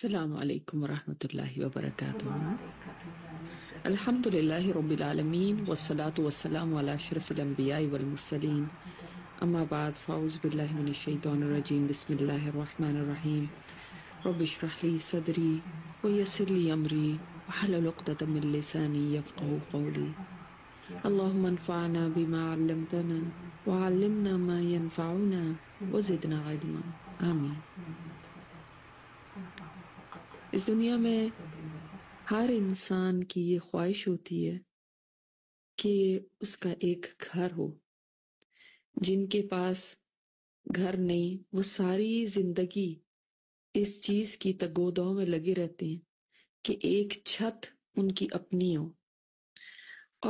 السلام عليكم ورحمة الله وبركاته الحمد لله رب العالمين والصلاة والسلام على أشرف الأنبياء والمرسلين أما بعد فأعوذ بالله من الشيطان الرجيم بسم الله الرحمن الرحيم رب اشرح لي صدري ويسر لي أمري وحلل عقدة من لساني يفقه قولي اللهم انفعنا بما علمتنا وعلمنا ما ينفعنا وزدنا علما آمين इस दुनिया में हर इंसान की ये ख्वाहिश होती है कि उसका एक घर हो जिनके पास घर नहीं वो सारी जिंदगी इस चीज की तगोदों में लगे रहते हैं कि एक छत उनकी अपनी हो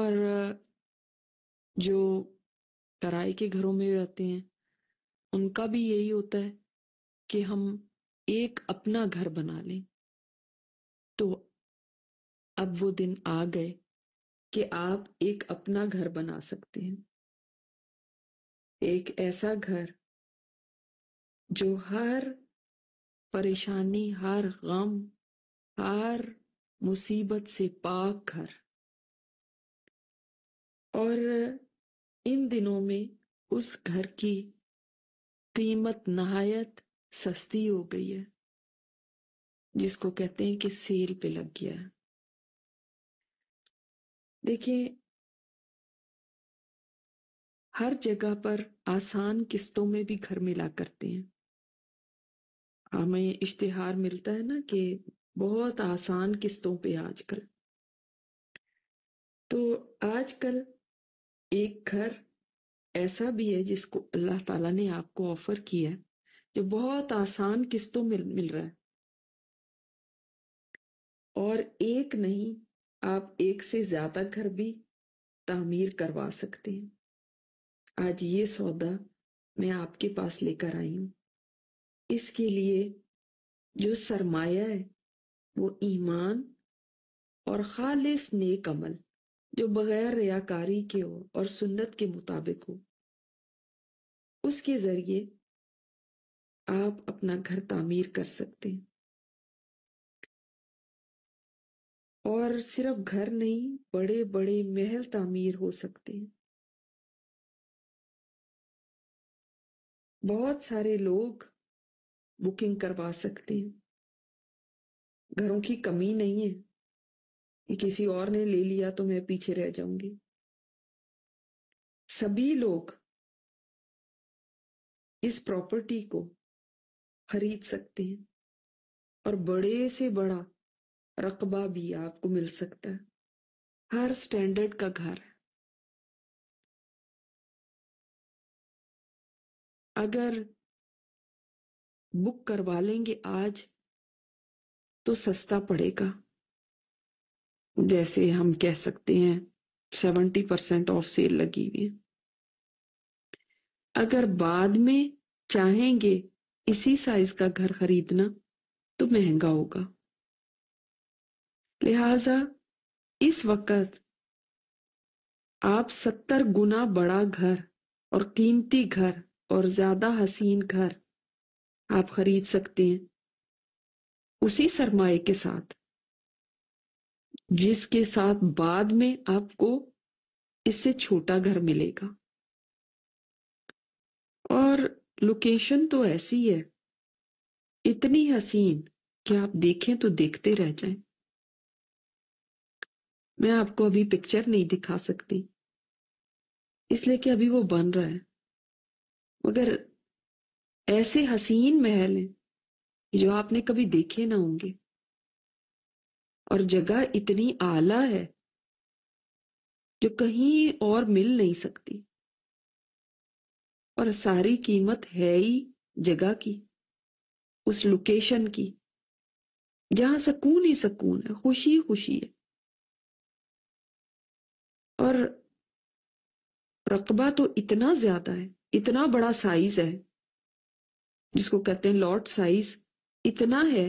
और जो कराए के घरों में रहते हैं उनका भी यही होता है कि हम एक अपना घर बना लें तो अब वो दिन आ गए कि आप एक अपना घर बना सकते हैं एक ऐसा घर जो हर परेशानी हर गम हर मुसीबत से पाक घर और इन दिनों में उस घर की कीमत नहायत सस्ती हो गई है जिसको कहते हैं कि सेल पे लग गया देखिए हर जगह पर आसान किस्तों में भी घर मिला करते हैं हमें इश्तिहार मिलता है ना कि बहुत आसान किस्तों पे आजकल तो आजकल एक घर ऐसा भी है जिसको अल्लाह ताला ने आपको ऑफर किया है जो बहुत आसान किस्तों में मिल रहा है और एक नहीं आप एक से ज्यादा घर भी तामीर करवा सकते हैं आज ये सौदा मैं आपके पास लेकर आई हूं इसके लिए जो सरमाया है वो ईमान और खालिस नेक अमल जो बगैर रियाकारी के हो और सुन्नत के मुताबिक हो उसके जरिए आप अपना घर तामीर कर सकते हैं और सिर्फ घर नहीं बड़े बड़े महल तामीर हो सकते हैं बहुत सारे लोग बुकिंग करवा सकते हैं घरों की कमी नहीं है कि किसी और ने ले लिया तो मैं पीछे रह जाऊंगी सभी लोग इस प्रॉपर्टी को खरीद सकते हैं और बड़े से बड़ा रकबा भी आपको मिल सकता है हर स्टैंडर्ड का घर है अगर बुक करवा लेंगे आज तो सस्ता पड़ेगा जैसे हम कह सकते हैं सेवेंटी परसेंट ऑफ सेल लगी हुई है अगर बाद में चाहेंगे इसी साइज का घर खरीदना तो महंगा होगा लिहाजा इस वक्त आप सत्तर गुना बड़ा घर और कीमती घर और ज्यादा हसीन घर आप खरीद सकते हैं उसी सरमाए के साथ जिसके साथ बाद में आपको इससे छोटा घर मिलेगा और लोकेशन तो ऐसी है इतनी हसीन कि आप देखें तो देखते रह जाएं मैं आपको अभी पिक्चर नहीं दिखा सकती इसलिए कि अभी वो बन रहा है मगर ऐसे हसीन महल हैं जो आपने कभी देखे ना होंगे और जगह इतनी आला है जो कहीं और मिल नहीं सकती और सारी कीमत है ही जगह की उस लोकेशन की जहां सकून ही सकून है खुशी खुशी है और रकबा तो इतना ज्यादा है इतना बड़ा साइज है जिसको कहते हैं लॉट साइज इतना है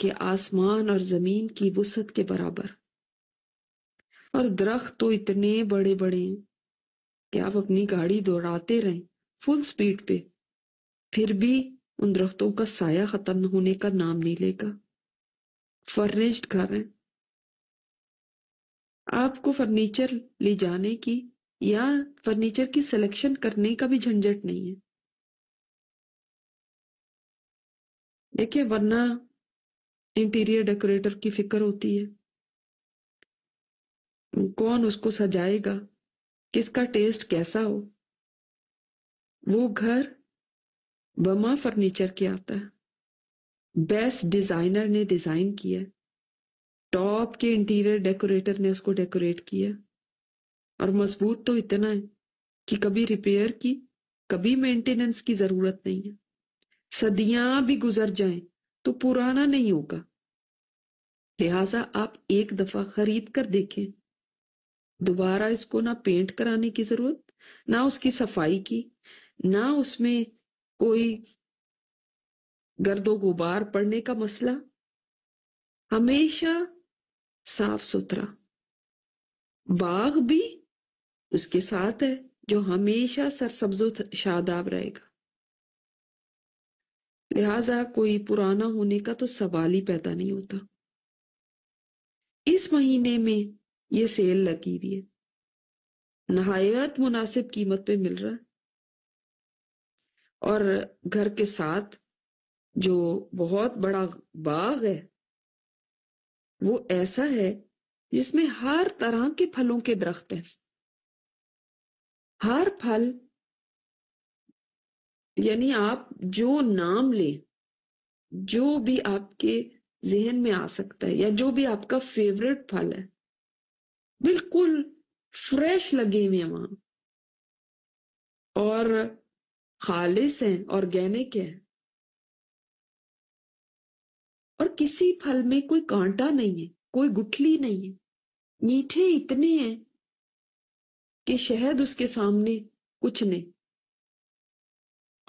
कि आसमान और जमीन की वसत के बराबर और दरख्त तो इतने बड़े बड़े हैं कि आप अपनी गाड़ी दौड़ाते रहें फुल स्पीड पे फिर भी उन दरख्तों का साया खत्म होने का नाम नहीं लेगा फर्निश्ड घर हैं आपको फर्नीचर ले जाने की या फर्नीचर की सिलेक्शन करने का भी झंझट नहीं है देखिए वरना इंटीरियर डेकोरेटर की फिक्र होती है कौन उसको सजाएगा किसका टेस्ट कैसा हो वो घर बमा फर्नीचर के आता है बेस्ट डिजाइनर ने डिजाइन किया है टॉप के इंटीरियर डेकोरेटर ने उसको डेकोरेट किया और मजबूत तो इतना है कि कभी रिपेयर की कभी मेंटेनेंस की जरूरत नहीं है सदियां भी गुजर जाएं तो पुराना नहीं होगा लिहाजा आप एक दफा खरीद कर देखें दोबारा इसको ना पेंट कराने की जरूरत ना उसकी सफाई की ना उसमें कोई गर्दो गुबार पड़ने का मसला हमेशा साफ सुथरा बाग भी उसके साथ है जो हमेशा सरसब्जो शादाब रहेगा लिहाजा कोई पुराना होने का तो सवाल ही पैदा नहीं होता इस महीने में ये सेल लगी हुई है नहायत मुनासिब कीमत पे मिल रहा है और घर के साथ जो बहुत बड़ा बाग है वो ऐसा है जिसमें हर तरह के फलों के दरख्त हैं हर फल यानी आप जो नाम ले जो भी आपके जहन में आ सकता है या जो भी आपका फेवरेट फल है बिल्कुल फ्रेश लगे हुए वहां और खालिश हैं ऑर्गेनिक हैं और किसी फल में कोई कांटा नहीं है कोई गुठली नहीं है मीठे इतने हैं कि शहद उसके सामने कुछ नहीं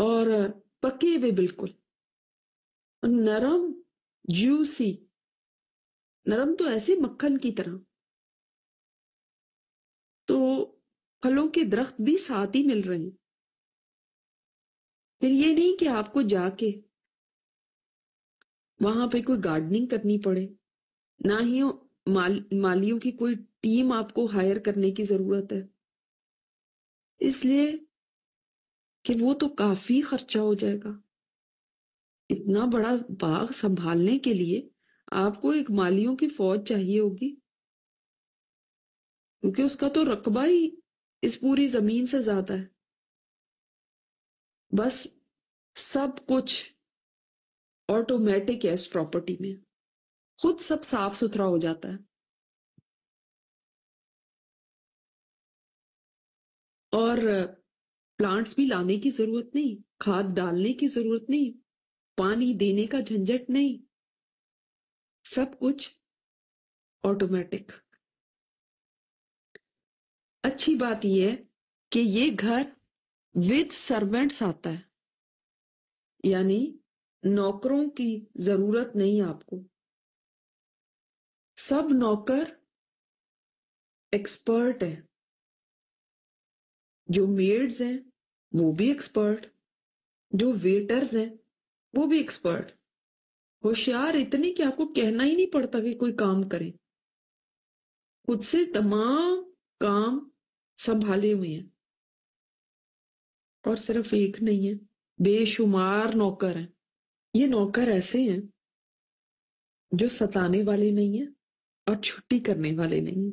और पके हुए बिल्कुल नरम जूसी नरम तो ऐसे मक्खन की तरह तो फलों के दरख्त भी साथ ही मिल रहे हैं फिर ये नहीं कि आपको जाके वहां पे कोई गार्डनिंग करनी पड़े ना ही माल, मालियों की कोई टीम आपको हायर करने की जरूरत है इसलिए कि वो तो काफी खर्चा हो जाएगा इतना बड़ा बाग संभालने के लिए आपको एक मालियों की फौज चाहिए होगी क्योंकि उसका तो रकबा ही इस पूरी जमीन से ज्यादा है बस सब कुछ ऑटोमेटिक है इस प्रॉपर्टी में खुद सब साफ सुथरा हो जाता है और प्लांट्स भी लाने की जरूरत नहीं खाद डालने की जरूरत नहीं पानी देने का झंझट नहीं सब कुछ ऑटोमेटिक अच्छी बात यह है कि ये घर विद सर्वेंट्स आता है यानी नौकरों की जरूरत नहीं आपको सब नौकर एक्सपर्ट हैं जो मेड्स हैं वो भी एक्सपर्ट जो वेटर्स हैं वो भी एक्सपर्ट होशियार इतने कि आपको कहना ही नहीं पड़ता कि कोई काम करे खुद से तमाम काम संभाले हुए हैं और सिर्फ एक नहीं है बेशुमार नौकर हैं ये नौकर ऐसे हैं जो सताने वाले नहीं है और छुट्टी करने वाले नहीं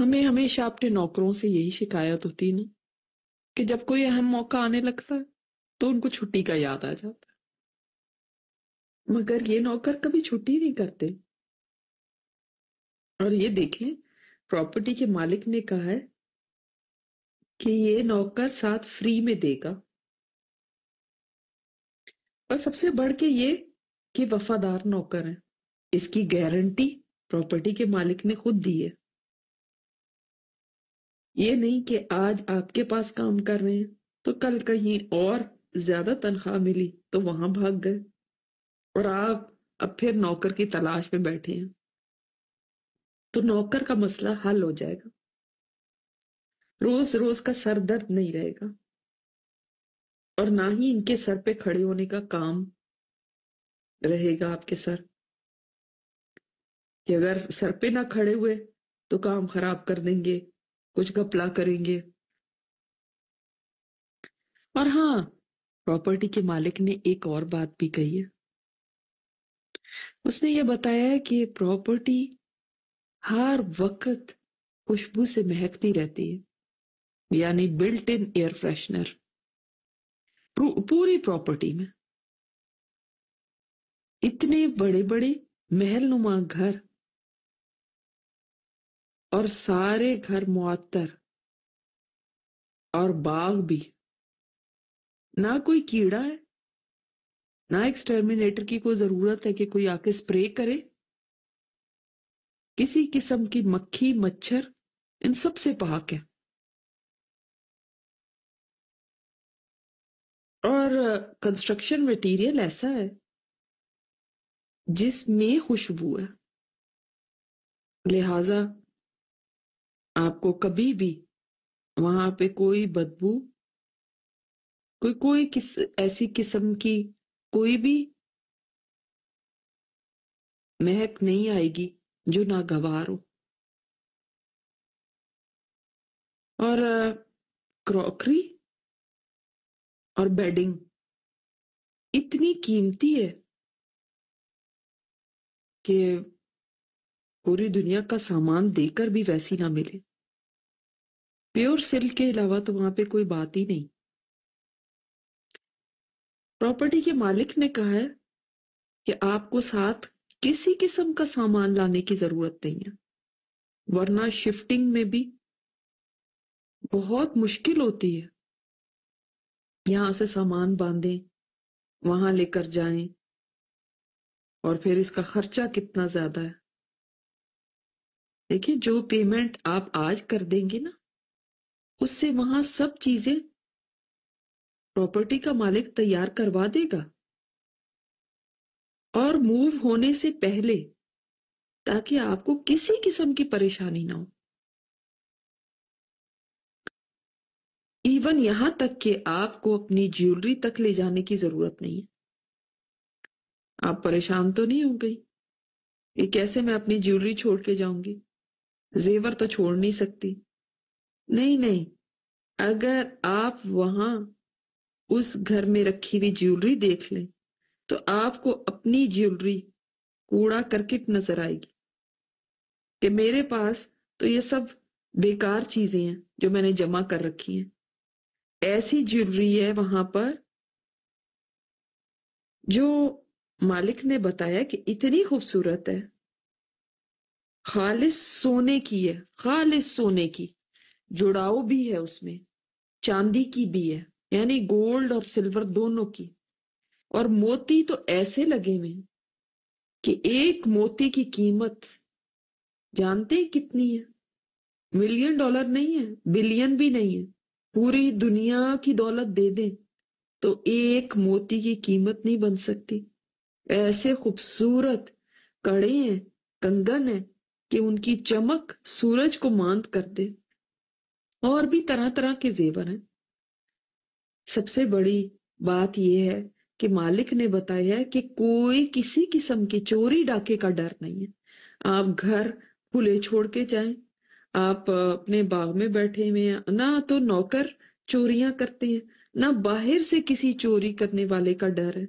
हमें हमेशा अपने नौकरों से यही शिकायत होती ना कि जब कोई अहम मौका आने लगता है तो उनको छुट्टी का याद आ जाता मगर ये नौकर कभी छुट्टी नहीं करते और ये देखें प्रॉपर्टी के मालिक ने कहा है कि ये नौकर साथ फ्री में देगा और सबसे बढ़ के ये कि वफादार नौकर हैं इसकी गारंटी प्रॉपर्टी के मालिक ने खुद दी है ये नहीं कि आज आपके पास काम कर रहे हैं तो कल कहीं और ज्यादा तनख्वाह मिली तो वहां भाग गए और आप अब फिर नौकर की तलाश में बैठे हैं तो नौकर का मसला हल हो जाएगा रोज रोज का सर दर्द नहीं रहेगा और ना ही इनके सर पे खड़े होने का काम रहेगा आपके सर कि अगर सर पे ना खड़े हुए तो काम खराब कर देंगे कुछ घपला करेंगे और हाँ प्रॉपर्टी के मालिक ने एक और बात भी कही है उसने ये बताया कि प्रॉपर्टी हर वक्त खुशबू से महकती रहती है यानी बिल्ट इन एयर फ्रेशनर पूरी प्रॉपर्टी में इतने बड़े बड़े महल नुमा घर और सारे घर मुआतर और बाग भी ना कोई कीड़ा है ना एक्सटर्मिनेटर की कोई जरूरत है कि कोई आके स्प्रे करे किसी किस्म की मक्खी मच्छर इन सब से पाक है और कंस्ट्रक्शन मटेरियल ऐसा है जिसमें खुशबू है लिहाजा आपको कभी भी वहां पे कोई बदबू कोई कोई किस ऐसी किस्म की कोई भी महक नहीं आएगी जो ना गवार हो और क्रॉकरी और बेडिंग इतनी कीमती है कि पूरी दुनिया का सामान देकर भी वैसी ना मिले प्योर सिल्क के अलावा तो वहां पे कोई बात ही नहीं प्रॉपर्टी के मालिक ने कहा है कि आपको साथ किसी किस्म का सामान लाने की जरूरत नहीं है वरना शिफ्टिंग में भी बहुत मुश्किल होती है यहां से सामान बांधे वहां लेकर जाएं और फिर इसका खर्चा कितना ज्यादा है देखिए जो पेमेंट आप आज कर देंगे ना उससे वहां सब चीजें प्रॉपर्टी का मालिक तैयार करवा देगा और मूव होने से पहले ताकि आपको किसी किस्म की परेशानी ना हो इवन यहां तक कि आपको अपनी ज्वेलरी तक ले जाने की जरूरत नहीं है आप परेशान तो नहीं हो गई ये कैसे मैं अपनी ज्वेलरी छोड़ के जाऊंगी जेवर तो छोड़ नहीं सकती नहीं नहीं अगर आप वहां उस घर में रखी हुई ज्वेलरी देख लें तो आपको अपनी ज्वेलरी कूड़ा करकेट नजर आएगी कि मेरे पास तो ये सब बेकार चीजें हैं जो मैंने जमा कर रखी हैं ऐसी ज्वेलरी है वहां पर जो मालिक ने बताया कि इतनी खूबसूरत है खालिश सोने की है खालिश सोने की जुड़ाव भी है उसमें चांदी की भी है यानी गोल्ड और सिल्वर दोनों की और मोती तो ऐसे लगे हुए कि एक मोती की कीमत जानते हैं कितनी है मिलियन डॉलर नहीं है बिलियन भी नहीं है पूरी दुनिया की दौलत दे दें तो एक मोती की कीमत नहीं बन सकती ऐसे खूबसूरत कड़े हैं कंगन है कि उनकी चमक सूरज को मांद कर दे और भी तरह तरह के जेवर हैं सबसे बड़ी बात यह है कि मालिक ने बताया है कि कोई किसी किस्म की चोरी डाके का डर नहीं है आप घर खुले छोड़ के जाएं आप अपने बाग में बैठे हुए हैं ना तो नौकर चोरियां करते हैं ना बाहर से किसी चोरी करने वाले का डर है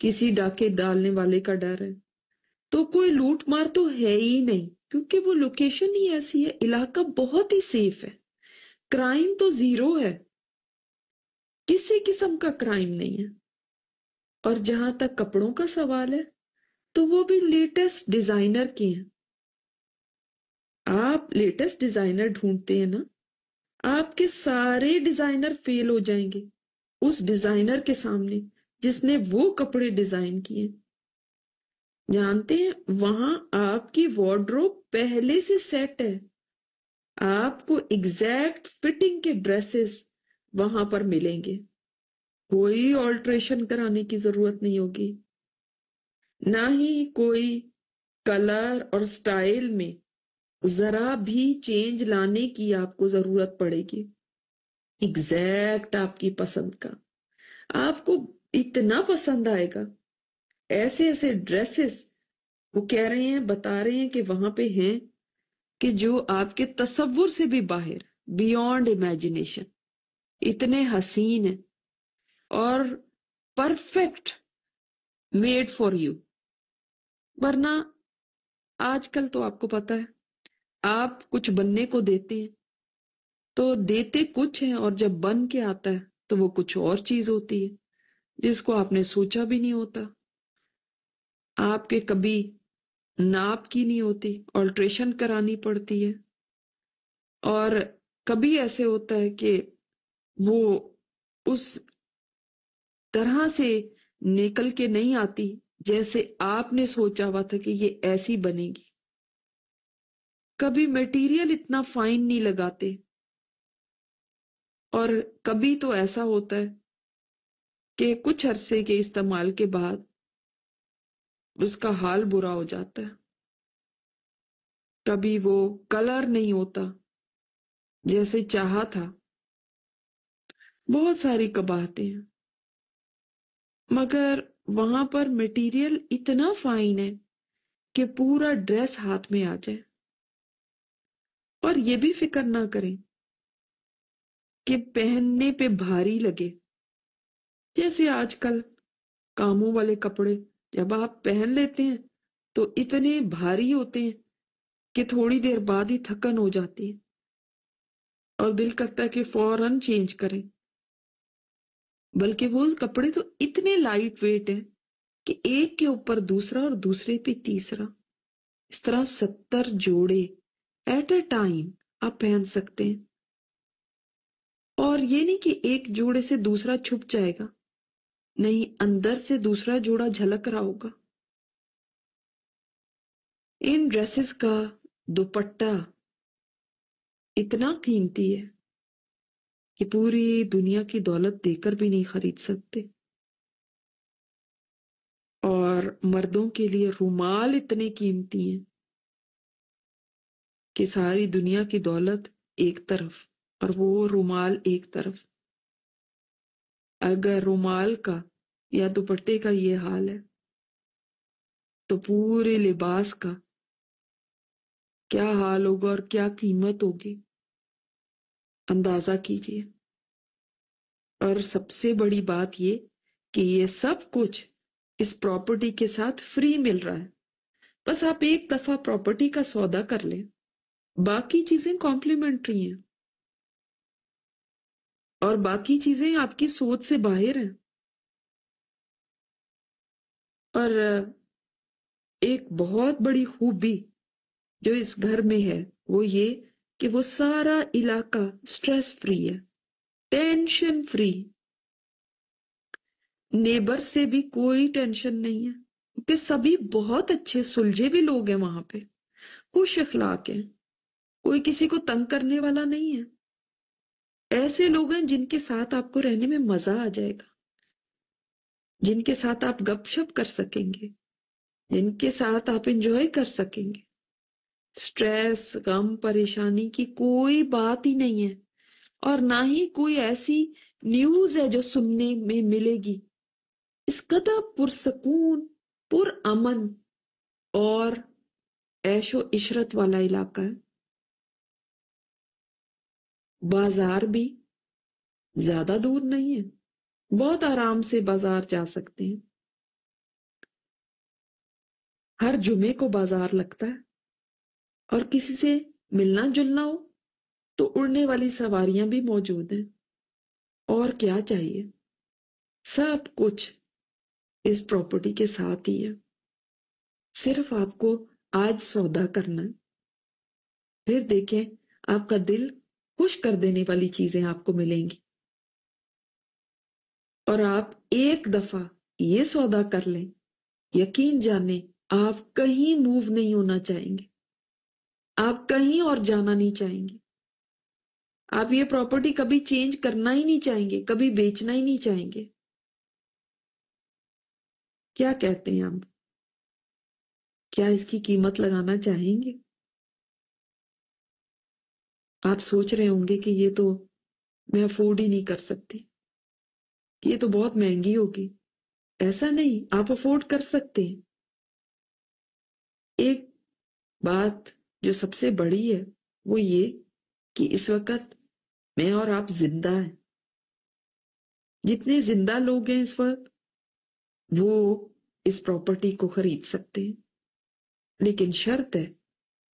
किसी डाके डालने वाले का डर है तो कोई लूट मार तो है ही नहीं क्योंकि वो लोकेशन ही ऐसी है इलाका बहुत ही सेफ है क्राइम तो जीरो है किसी किस्म का क्राइम नहीं है और जहां तक कपड़ों का सवाल है तो वो भी लेटेस्ट डिजाइनर के हैं आप लेटेस्ट डिजाइनर ढूंढते हैं ना आपके सारे डिजाइनर फेल हो जाएंगे उस डिजाइनर के सामने जिसने वो कपड़े डिजाइन किए जानते हैं वहां आपकी वार्ड्रोब पहले से सेट है आपको एग्जैक्ट फिटिंग के ड्रेसेस वहां पर मिलेंगे कोई ऑल्ट्रेशन कराने की जरूरत नहीं होगी ना ही कोई कलर और स्टाइल में जरा भी चेंज लाने की आपको जरूरत पड़ेगी एग्जैक्ट आपकी पसंद का आपको इतना पसंद आएगा ऐसे ऐसे ड्रेसेस वो कह रहे हैं बता रहे हैं कि वहां पे हैं कि जो आपके तस्वुर से भी बाहर बियॉन्ड इमेजिनेशन इतने हसीन है और परफेक्ट मेड फॉर यू वरना आजकल तो आपको पता है आप कुछ बनने को देते हैं तो देते कुछ है और जब बन के आता है तो वो कुछ और चीज होती है जिसको आपने सोचा भी नहीं होता आपके कभी नाप की नहीं होती ऑल्ट्रेशन करानी पड़ती है और कभी ऐसे होता है कि वो उस तरह से निकल के नहीं आती जैसे आपने सोचा हुआ था कि ये ऐसी बनेगी कभी मटेरियल इतना फाइन नहीं लगाते और कभी तो ऐसा होता है कि कुछ अरसे के इस्तेमाल के बाद उसका हाल बुरा हो जाता है कभी वो कलर नहीं होता जैसे चाहा था बहुत सारी कबाहते हैं मगर वहां पर मटेरियल इतना फाइन है कि पूरा ड्रेस हाथ में आ जाए और ये भी फिक्र ना करें कि पहनने पे भारी लगे जैसे आजकल कामों वाले कपड़े जब आप पहन लेते हैं तो इतने भारी होते हैं कि थोड़ी देर बाद ही थकन हो जाती है और दिल करता है कि फौरन चेंज करें बल्कि वो कपड़े तो इतने लाइट वेट हैं कि एक के ऊपर दूसरा और दूसरे पे तीसरा इस तरह सत्तर जोड़े एट अ टाइम आप पहन सकते हैं और ये नहीं कि एक जोड़े से दूसरा छुप जाएगा नहीं अंदर से दूसरा जोड़ा झलक रहा होगा इन ड्रेसेस का दुपट्टा इतना कीमती है कि पूरी दुनिया की दौलत देकर भी नहीं खरीद सकते और मर्दों के लिए रुमाल इतने कीमती हैं कि सारी दुनिया की दौलत एक तरफ और वो रुमाल एक तरफ अगर रुमाल का या दुपट्टे का ये हाल है तो पूरे लिबास का क्या हाल होगा और क्या कीमत होगी अंदाजा कीजिए और सबसे बड़ी बात ये कि ये सब कुछ इस प्रॉपर्टी के साथ फ्री मिल रहा है बस आप एक दफा प्रॉपर्टी का सौदा कर लें बाकी चीजें कॉम्प्लीमेंट्री हैं और बाकी चीजें आपकी सोच से बाहर हैं और एक बहुत बड़ी खूबी जो इस घर में है वो ये कि वो सारा इलाका स्ट्रेस फ्री है टेंशन फ्री नेबर से भी कोई टेंशन नहीं है क्योंकि सभी बहुत अच्छे सुलझे भी लोग हैं वहां पे खुश अखलाक हैं कोई किसी को तंग करने वाला नहीं है ऐसे लोग हैं जिनके साथ आपको रहने में मजा आ जाएगा जिनके साथ आप गपशप कर सकेंगे जिनके साथ आप एंजॉय कर सकेंगे स्ट्रेस गम परेशानी की कोई बात ही नहीं है और ना ही कोई ऐसी न्यूज है जो सुनने में मिलेगी इस कदर तो पुरसकून पुरअमन और ऐशो इशरत वाला इलाका है बाजार भी ज्यादा दूर नहीं है बहुत आराम से बाजार जा सकते हैं हर जुमे को बाजार लगता है और किसी से मिलना जुलना हो तो उड़ने वाली सवारियां भी मौजूद हैं और क्या चाहिए सब कुछ इस प्रॉपर्टी के साथ ही है सिर्फ आपको आज सौदा करना है फिर देखें आपका दिल खुश कर देने वाली चीजें आपको मिलेंगी और आप एक दफा ये सौदा कर लें यकीन जाने आप कहीं मूव नहीं होना चाहेंगे आप कहीं और जाना नहीं चाहेंगे आप ये प्रॉपर्टी कभी चेंज करना ही नहीं चाहेंगे कभी बेचना ही नहीं चाहेंगे क्या कहते हैं आप क्या इसकी कीमत लगाना चाहेंगे आप सोच रहे होंगे कि ये तो मैं अफोर्ड ही नहीं कर सकती ये तो बहुत महंगी होगी ऐसा नहीं आप अफोर्ड कर सकते हैं एक बात जो सबसे बड़ी है वो ये कि इस वक्त मैं और आप जिंदा हैं जितने जिंदा लोग हैं इस वक्त वो इस प्रॉपर्टी को खरीद सकते हैं लेकिन शर्त है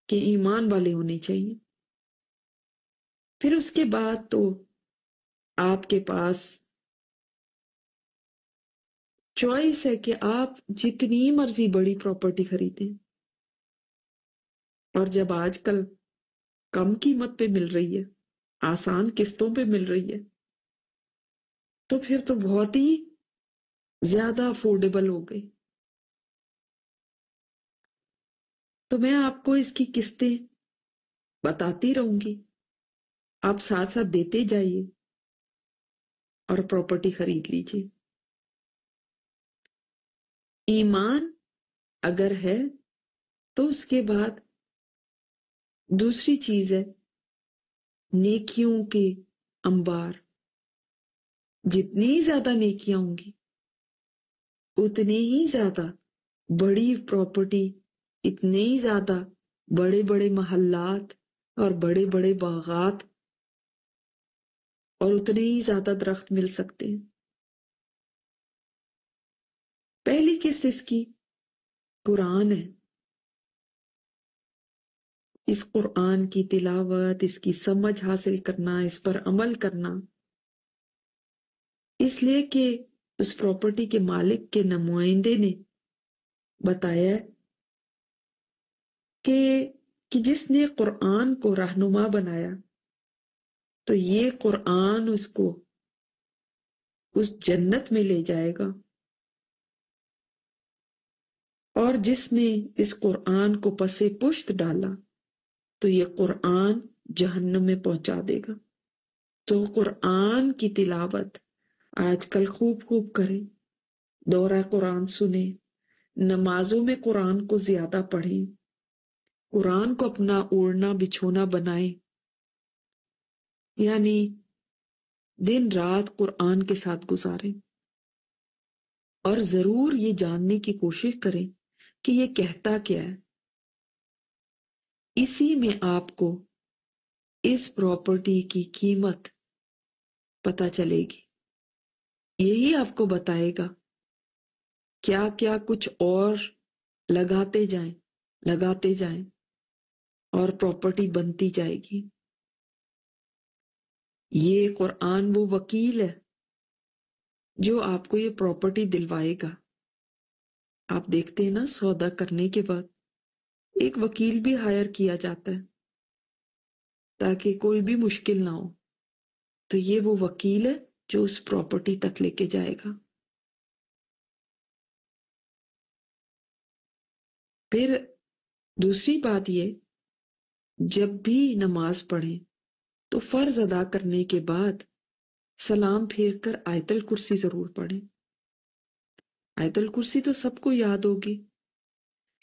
कि ईमान वाले होने चाहिए फिर उसके बाद तो आपके पास चॉइस है कि आप जितनी मर्जी बड़ी प्रॉपर्टी खरीदें और जब आजकल कम कीमत पे मिल रही है आसान किस्तों पे मिल रही है तो फिर तो बहुत ही ज्यादा अफोर्डेबल हो गई तो मैं आपको इसकी किस्तें बताती रहूंगी आप साथ साथ देते जाइए और प्रॉपर्टी खरीद लीजिए ईमान अगर है तो उसके बाद दूसरी चीज है नेकियों के अंबार जितनी ज्यादा नेकियां होंगी उतने ही ज्यादा बड़ी प्रॉपर्टी इतने ही ज्यादा बड़े बड़े महल्लात और बड़े बड़े बागात और उतने ही ज्यादा दरख्त मिल सकते हैं पहली किस्त इसकी कुरान है इस कुरान की तिलावत इसकी समझ हासिल करना इस पर अमल करना इसलिए कि उस प्रॉपर्टी के मालिक के नुमाइंदे ने बताया कि कि जिसने कुरान को रहनुमा बनाया तो ये कुरान उसको उस जन्नत में ले जाएगा और जिसने इस कुरान को पसे पुश्त डाला तो ये कुरान जहन्नम में पहुंचा देगा तो कुरान की तिलावत आजकल खूब खूब करें दौरा कुरान सुने नमाजों में कुरान को ज्यादा पढ़ें कुरान को अपना ओढ़ना बिछोना बनाएं यानी दिन रात कुरान के साथ गुजारें और जरूर ये जानने की कोशिश करें कि ये कहता क्या है इसी में आपको इस प्रॉपर्टी की कीमत पता चलेगी यही आपको बताएगा क्या क्या कुछ और लगाते जाएं लगाते जाएं और प्रॉपर्टी बनती जाएगी ये कुरान वो वकील है जो आपको ये प्रॉपर्टी दिलवाएगा आप देखते हैं ना सौदा करने के बाद एक वकील भी हायर किया जाता है ताकि कोई भी मुश्किल ना हो तो ये वो वकील है जो उस प्रॉपर्टी तक लेके जाएगा फिर दूसरी बात ये जब भी नमाज पढ़ें तो फर्ज अदा करने के बाद सलाम फेर कर आयतल कुर्सी जरूर पढ़ें आयतल कुर्सी तो सबको याद होगी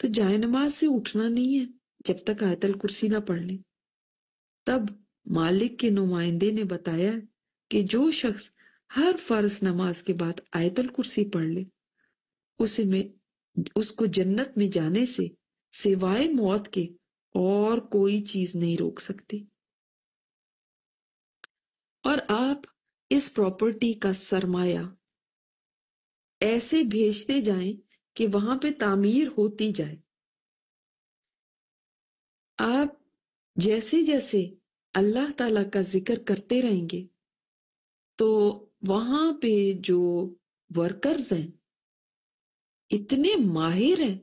तो जाय नमाज से उठना नहीं है जब तक आयतल कुर्सी ना पढ़ लें तब मालिक के नुमाइंदे ने बताया कि जो शख्स हर फर्ज नमाज के बाद आयतल कुर्सी पढ़ ले उसे में उसको जन्नत में जाने से सिवाय मौत के और कोई चीज नहीं रोक सकती और आप इस प्रॉपर्टी का सरमाया ऐसे भेजते जाएं कि वहां पे तामीर होती जाए आप जैसे जैसे अल्लाह ताला का जिक्र करते रहेंगे तो वहां पे जो वर्कर्स हैं इतने माहिर हैं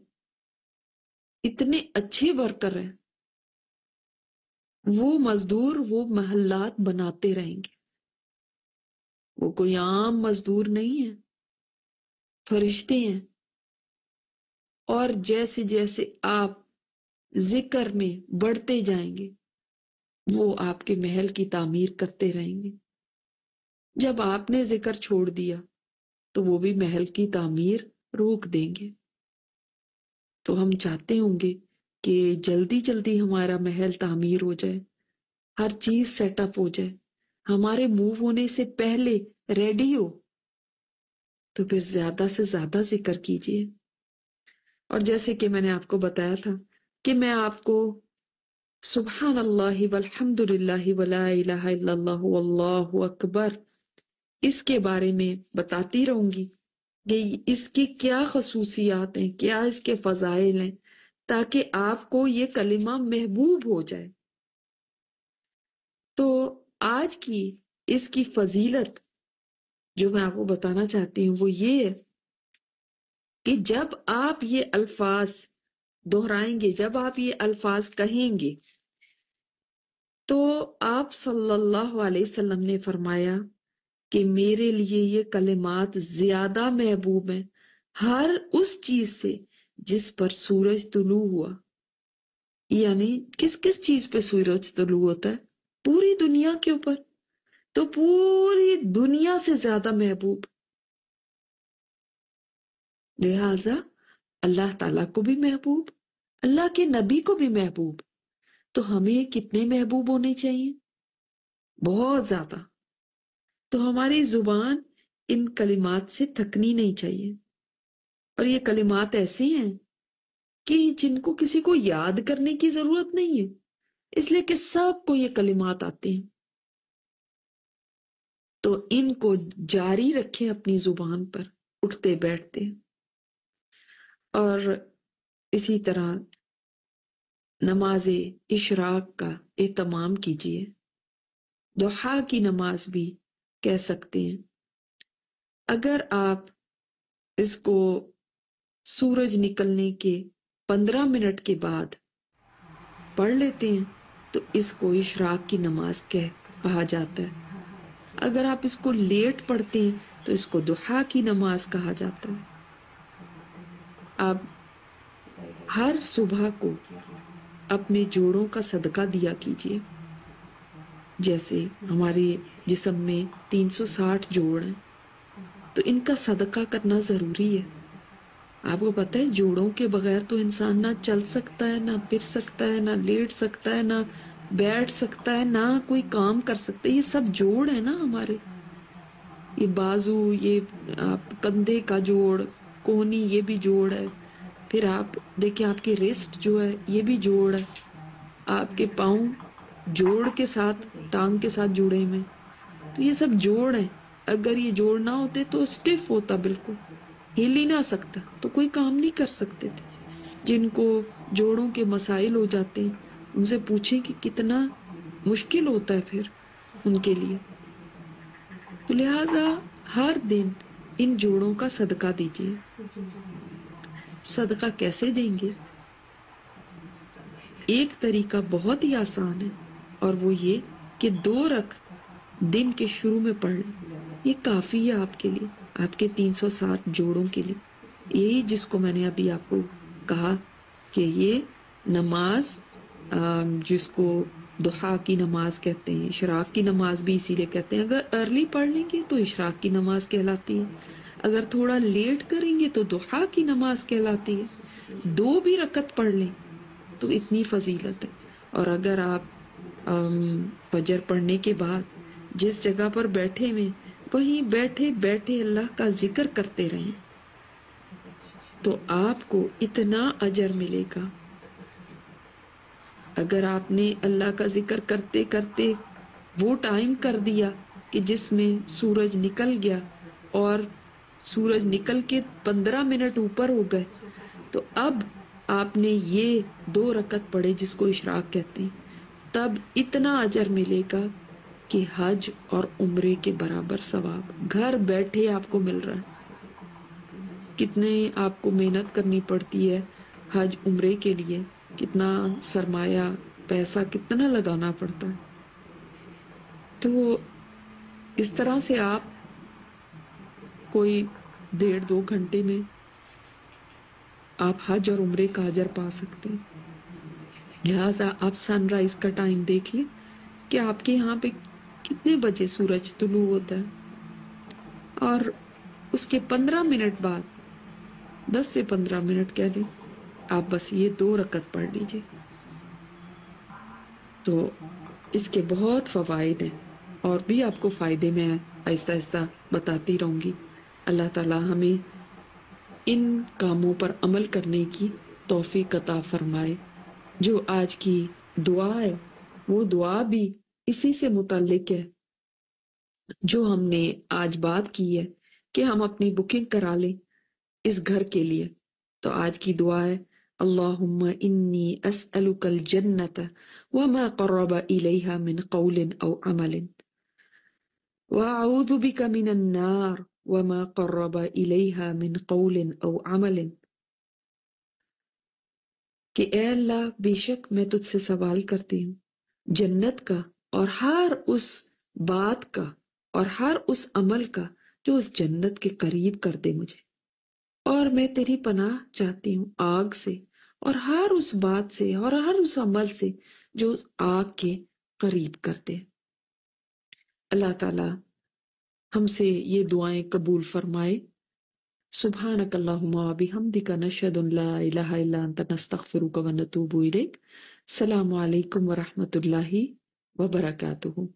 इतने अच्छे वर्कर हैं वो मजदूर वो महल्लात बनाते रहेंगे वो कोई आम मजदूर नहीं है फरिश्ते हैं और जैसे जैसे आप जिक्र में बढ़ते जाएंगे वो आपके महल की तामीर करते रहेंगे जब आपने जिक्र छोड़ दिया तो वो भी महल की तामीर रोक देंगे तो हम चाहते होंगे कि जल्दी जल्दी हमारा महल तामीर हो जाए हर चीज सेटअप हो जाए हमारे मूव होने से पहले रेडी हो तो फिर ज्यादा से ज्यादा जिक्र कीजिए और जैसे कि मैंने आपको बताया था कि मैं आपको सुबहान अल्लाह वल्हमदुल्लाह अकबर इसके बारे में बताती रहूंगी कि इसकी क्या खसूसियात हैं क्या इसके फजाइल हैं ताकि आपको ये कलिमा महबूब हो जाए तो आज की इसकी फजीलत जो मैं आपको बताना चाहती हूँ वो ये है कि जब आप ये अल्फाज दोहराएंगे जब आप ये अल्फाज कहेंगे तो आप सल्लल्लाहु अलैहि वसल्लम ने फरमाया कि मेरे लिए ये कलिमात ज्यादा महबूब हैं हर उस चीज से जिस पर सूरज तुलू हुआ यानी किस किस चीज पे सूरज तुलू होता है पूरी दुनिया के ऊपर तो पूरी दुनिया से ज्यादा महबूब लिहाजा अल्लाह ताला को भी महबूब अल्लाह के नबी को भी महबूब तो हमें कितने महबूब होने चाहिए बहुत ज्यादा तो हमारी जुबान इन कलिमात से थकनी नहीं चाहिए और ये कलिमात ऐसी हैं कि जिनको किसी को याद करने की जरूरत नहीं है इसलिए कि सबको ये कलिमात आते हैं तो इनको जारी रखें अपनी जुबान पर उठते बैठते और इसी तरह नमाज इशराक का एहतमाम कीजिए दोहा की नमाज भी कह सकते हैं अगर आप इसको सूरज निकलने के पंद्रह मिनट के बाद पढ़ लेते हैं तो इसको इशराक की नमाज कह कहा जाता है अगर आप इसको लेट पढ़ते हैं तो इसको दुहा की नमाज कहा जाता है आप हर सुबह को अपने जोड़ों का सदका दिया कीजिए जैसे हमारे जिसम में 360 जोड़ हैं तो इनका सदका करना ज़रूरी है आपको पता है जोड़ों के बगैर तो इंसान ना चल सकता है ना फिर सकता है ना लेट सकता है ना बैठ सकता है ना कोई काम कर सकता है ये सब जोड़ है ना हमारे ये बाजू ये आप कंधे का जोड़ कोहनी ये भी जोड़ है फिर आप देखिए आपकी रिस्ट जो है ये भी जोड़ है आपके पाँव जोड़ के साथ टांग के साथ जुड़े हुए तो ये सब जोड़ है अगर ये जोड़ ना होते तो स्टिफ होता बिल्कुल हिल ही ना सकता तो कोई काम नहीं कर सकते थे जिनको जोड़ों के मसाइल हो जाते हैं उनसे पूछें कि कितना मुश्किल होता है फिर उनके लिए तो लिहाजा हर दिन इन जोड़ों का सदका दीजिए सदका कैसे देंगे एक तरीका बहुत ही आसान है और वो ये कि दो रख दिन के शुरू में पढ़ लें ये काफ़ी है आपके लिए आपके 360 जोड़ों के लिए यही जिसको मैंने अभी आपको कहा कि ये नमाज जिसको दुहा की नमाज कहते हैं इशराक की नमाज भी इसीलिए कहते हैं अगर अर्ली पढ़ लेंगे तो इशराक की नमाज कहलाती है अगर थोड़ा लेट करेंगे तो दुहा की नमाज कहलाती है दो भी रकत पढ़ लें तो इतनी फजीलत है और अगर आप फजर पढ़ने के बाद जिस जगह पर बैठे हुए वहीं बैठे बैठे अल्लाह का जिक्र करते रहें तो आपको इतना अजर मिलेगा अगर आपने अल्लाह का जिक्र करते करते वो टाइम कर दिया कि जिसमें सूरज निकल गया और सूरज निकल के पंद्रह मिनट ऊपर हो गए तो अब आपने ये दो रकत पढ़े जिसको इशराक कहते हैं तब इतना अजर मिलेगा कि हज और उम्र के बराबर सवाब घर बैठे आपको मिल रहा है कितने आपको मेहनत करनी पड़ती है हज उम्र के लिए कितना सरमाया पैसा कितना लगाना पड़ता है तो इस तरह से आप कोई डेढ़ दो घंटे में आप हज और उम्र का हजर पा सकते हैं लिहाजा आप सनराइज का टाइम देख लें कि आपके यहाँ पे कितने बजे सूरज तुलू होता है और उसके पंद्रह मिनट बाद दस से पंद्रह मिनट कह दें आप बस ये दो रकत पढ़ लीजिए तो इसके बहुत फ़वाद हैं और भी आपको फ़ायदे में ऐसा ऐसा बताती रहूँगी अल्लाह ताला हमें इन कामों पर अमल करने की तोफ़ी कता फरमाए जो आज की दुआ है वो दुआ भी इसी से मुतलिक है जो हमने आज बात की है कि हम अपनी बुकिंग करा लें इस घर के लिए तो आज की दुआ है अल्लाहुम्मा इन्नी अस्अलुकल जन्नत वमा मा इलैहा मिन क़ौलिन औ अमलिन व अऊदु बिका मिनन नार व मा इलैहा मिन क़ौलिन औ अमलिन कि ए अल्लाह बेशक मैं तुझसे सवाल करती हूँ जन्नत का और हर उस बात का और हर उस अमल का जो उस जन्नत के करीब कर दे मुझे और मैं तेरी पनाह चाहती हूँ आग से और हर उस बात से और हर उस अमल से जो उस आग के करीब कर दे अल्लाह ताला हमसे ये दुआएं कबूल फरमाए सुबहानक अल्लाहुम्मा हमदिका नशद ला इलाहा इल्ला अंत नस्तगफिरुका व नतूबु इलैक सलाम अलैकुम व रहमतुल्लाहि وبركاته